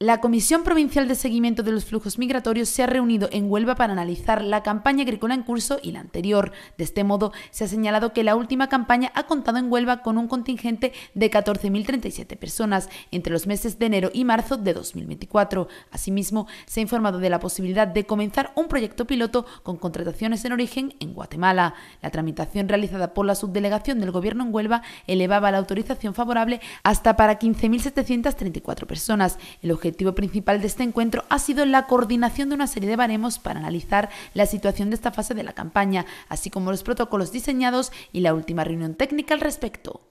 La Comisión Provincial de Seguimiento de los Flujos Migratorios se ha reunido en Huelva para analizar la campaña agrícola en curso y la anterior. De este modo, se ha señalado que la última campaña ha contado en Huelva con un contingente de 14.037 personas entre los meses de enero y marzo de 2024. Asimismo, se ha informado de la posibilidad de comenzar un proyecto piloto con contrataciones en origen en Guatemala. La tramitación realizada por la subdelegación del Gobierno en Huelva elevaba la autorización favorable hasta para 15.734 personas. El objetivo el objetivo principal de este encuentro ha sido la coordinación de una serie de baremos para analizar la situación de esta fase de la campaña, así como los protocolos diseñados y la última reunión técnica al respecto.